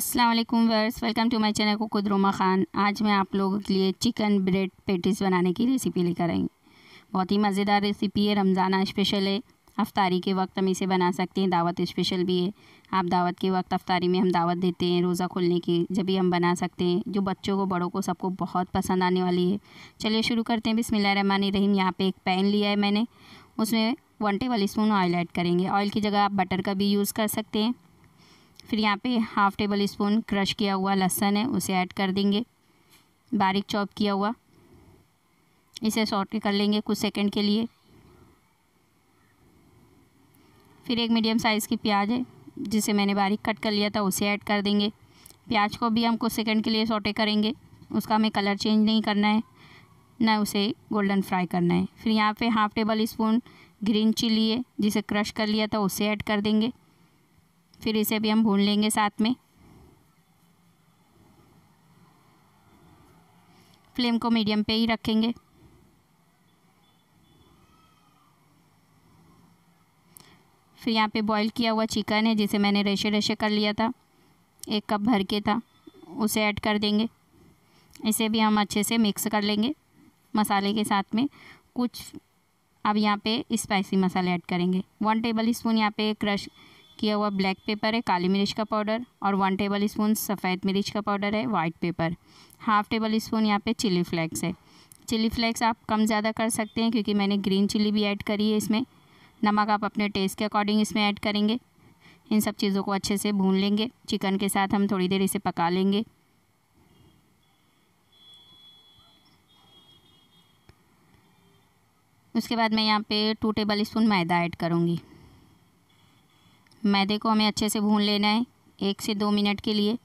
असलम वर्स welcome to my channel को रोमा ख़ान आज मैं आप लोगों के लिए चिकन ब्रेड पेटिस बनाने की रेसिपी लेकर आई बहुत ही मज़ेदार रेसिपी है रमज़ाना स्पेशल है अफ्तारी के वक्त हम इसे बना सकते हैं दावत स्पेशल भी है आप दावत के वक्त अफ्तारी में हम दावत देते हैं रोज़ा खोलने की जब भी हम बना सकते हैं जो बच्चों को बड़ों को सबको बहुत पसंद आने वाली है चलिए शुरू करते हैं बिसमिल्ल रन रहीम यहाँ पर एक पैन लिया है मैंने उसमें one tablespoon oil add करेंगे ऑयल की जगह आप बटर का भी यूज़ कर सकते हैं फिर यहाँ पे हाफ़ टेबल स्पून क्रश किया हुआ लहसन है उसे ऐड कर देंगे बारीक चॉप किया हुआ इसे सॉट कर लेंगे कुछ सेकंड के लिए फिर एक मीडियम साइज़ की प्याज है जिसे मैंने बारीक कट कर लिया था उसे ऐड कर देंगे प्याज को भी हम कुछ सेकंड के लिए सॉटे करेंगे उसका हमें कलर चेंज नहीं करना है ना उसे गोल्डन फ्राई करना है फिर यहाँ पे half tablespoon green chilli है जिसे क्रश कर लिया था उसे ऐड कर देंगे फिर इसे भी हम भून लेंगे साथ में फ्लेम को मीडियम पे ही रखेंगे फिर यहाँ पे बॉईल किया हुआ चिकन है जिसे मैंने रेशे रेशे कर लिया था एक कप भर के था उसे ऐड कर देंगे इसे भी हम अच्छे से मिक्स कर लेंगे मसाले के साथ में कुछ अब यहाँ पे स्पाइसी मसाले ऐड करेंगे वन टेबल स्पून यहाँ पे क्रश किया हुआ ब्लैक पेपर है काली मिर्च का पाउडर और वन टेबल स्पून सफ़ेद मिर्च का पाउडर है white pepper half tablespoon यहाँ पे चिली फ्लेक्स है चिली फ्लेक्स आप कम ज़्यादा कर सकते हैं क्योंकि मैंने ग्रीन चिली भी ऐड करी है इसमें नमक आप अपने टेस्ट के अकॉर्डिंग इसमें ऐड करेंगे इन सब चीज़ों को अच्छे से भून लेंगे चिकन के साथ हम थोड़ी देर इसे पका लेंगे उसके बाद मैं यहाँ पे टू टेबल स्पून मैदा ऐड करूँगी मैदे को हमें अच्छे से भून लेना है एक से दो मिनट के लिए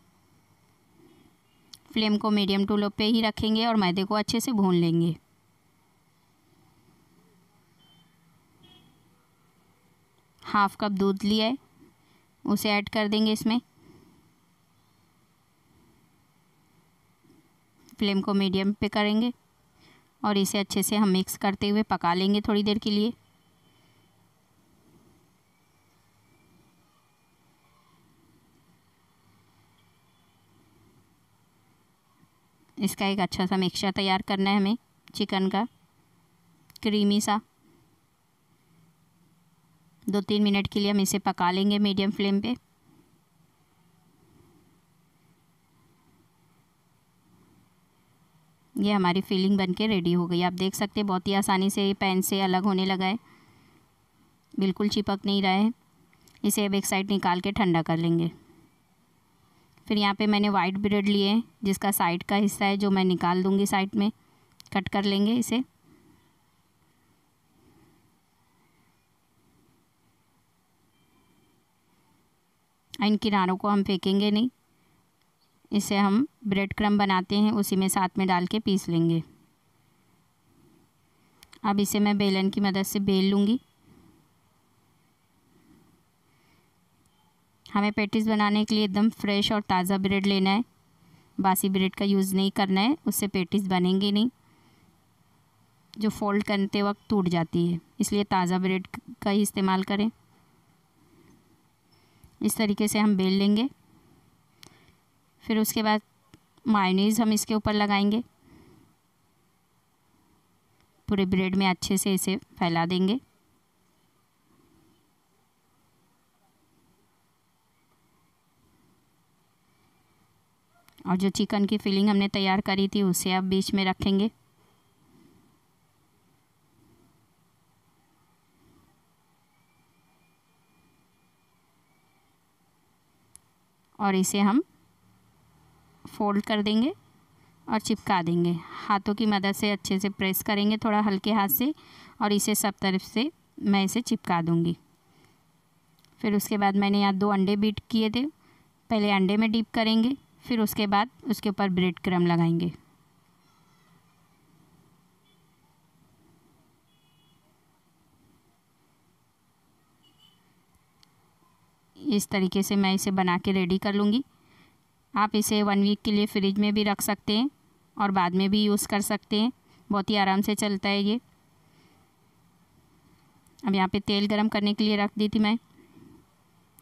फ्लेम को मीडियम टू लो पे ही रखेंगे और मैदे को अच्छे से भून लेंगे हाफ कप दूध लिया है उसे ऐड कर देंगे इसमें फ्लेम को मीडियम पे करेंगे और इसे अच्छे से हम मिक्स करते हुए पका लेंगे थोड़ी देर के लिए इसका एक अच्छा सा मिक्सचर तैयार करना है हमें चिकन का क्रीमी सा दो तीन मिनट के लिए हम इसे पका लेंगे मीडियम फ्लेम पे ये हमारी फिलिंग बन के रेडी हो गई आप देख सकते हैं बहुत ही आसानी से पैन से अलग होने लगा है बिल्कुल चिपक नहीं रहा है इसे अब एक साइड निकाल के ठंडा कर लेंगे फिर यहाँ पे मैंने वाइट ब्रेड लिए जिसका साइड का हिस्सा है जो मैं निकाल दूँगी साइड में कट कर लेंगे इसे इन किनारों को हम फेंकेंगे नहीं इसे हम ब्रेड क्रम बनाते हैं उसी में साथ में डाल के पीस लेंगे अब इसे मैं बेलन की मदद से बेल लूँगी हमें पेटीज बनाने के लिए एकदम फ्रेश और ताज़ा ब्रेड लेना है बासी ब्रेड का यूज़ नहीं करना है उससे पेटीज बनेंगे नहीं जो फोल्ड करते वक्त टूट जाती है इसलिए ताज़ा ब्रेड का ही इस्तेमाल करें इस तरीके से हम बेल लेंगे फिर उसके बाद मायनीज हम इसके ऊपर लगाएंगे पूरे ब्रेड में अच्छे से इसे फैला देंगे और जो चिकन की फिलिंग हमने तैयार करी थी उसे आप बीच में रखेंगे और इसे हम फोल्ड कर देंगे और चिपका देंगे हाथों की मदद से अच्छे से प्रेस करेंगे थोड़ा हल्के हाथ से और इसे सब तरफ से मैं इसे चिपका दूँगी फिर उसके बाद मैंने यहाँ दो अंडे बीट किए थे पहले अंडे में डीप करेंगे फिर उसके बाद उसके ऊपर ब्रेड क्रम लगाएंगे इस तरीके से मैं इसे बना के रेडी कर लूँगी आप इसे वन वीक के लिए फ्रिज में भी रख सकते हैं और बाद में भी यूज़ कर सकते हैं बहुत ही आराम से चलता है ये अब यहाँ पे तेल गरम करने के लिए रख दी थी मैं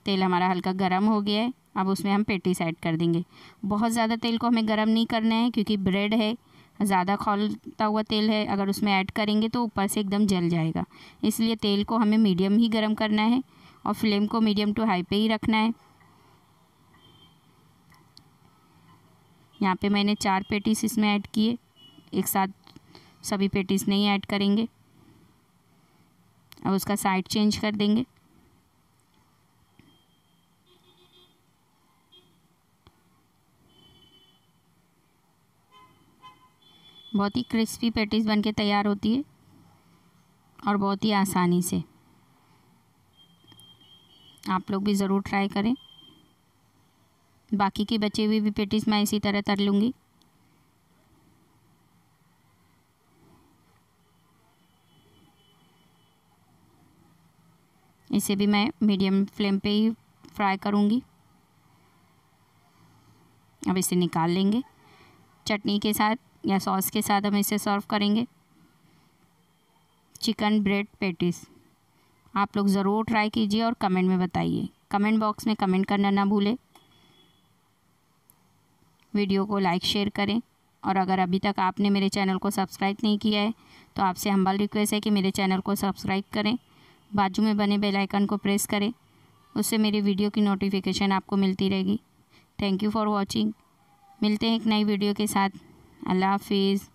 तेल हमारा हल्का गरम हो गया है अब उसमें हम पेटीस ऐड कर देंगे बहुत ज़्यादा तेल को हमें गर्म नहीं करना है क्योंकि ब्रेड है ज़्यादा खोलता हुआ तेल है अगर उसमें ऐड करेंगे तो ऊपर से एकदम जल जाएगा इसलिए तेल को हमें मीडियम ही गर्म करना है और फ्लेम को मीडियम टू हाई पे ही रखना है यहाँ पे मैंने चार पेटीस इसमें ऐड किए एक साथ सभी पेटीस नहीं ऐड करेंगे अब उसका साइड चेंज कर देंगे बहुत ही क्रिस्पी पेटीज बनके तैयार होती है और बहुत ही आसानी से आप लोग भी ज़रूर ट्राई करें बाकी की बची हुई भी पेटीज मैं इसी तरह तर लूँगी इसे भी मैं मीडियम फ्लेम पे ही फ्राई करूँगी अब इसे निकाल लेंगे चटनी के साथ या सॉस के साथ हम इसे सर्व करेंगे चिकन ब्रेड पेटिस आप लोग ज़रूर ट्राई कीजिए और कमेंट में बताइए कमेंट बॉक्स में कमेंट करना ना भूलें वीडियो को लाइक शेयर करें और अगर अभी तक आपने मेरे चैनल को सब्सक्राइब नहीं किया है तो आपसे हम्बल रिक्वेस्ट है कि मेरे चैनल को सब्सक्राइब करें बाजू में बने बेल आइकन को प्रेस करें उससे मेरी वीडियो की नोटिफिकेशन आपको मिलती रहेगी थैंक यू फॉर वॉचिंग मिलते हैं एक नई वीडियो के साथ Allah Hafiz.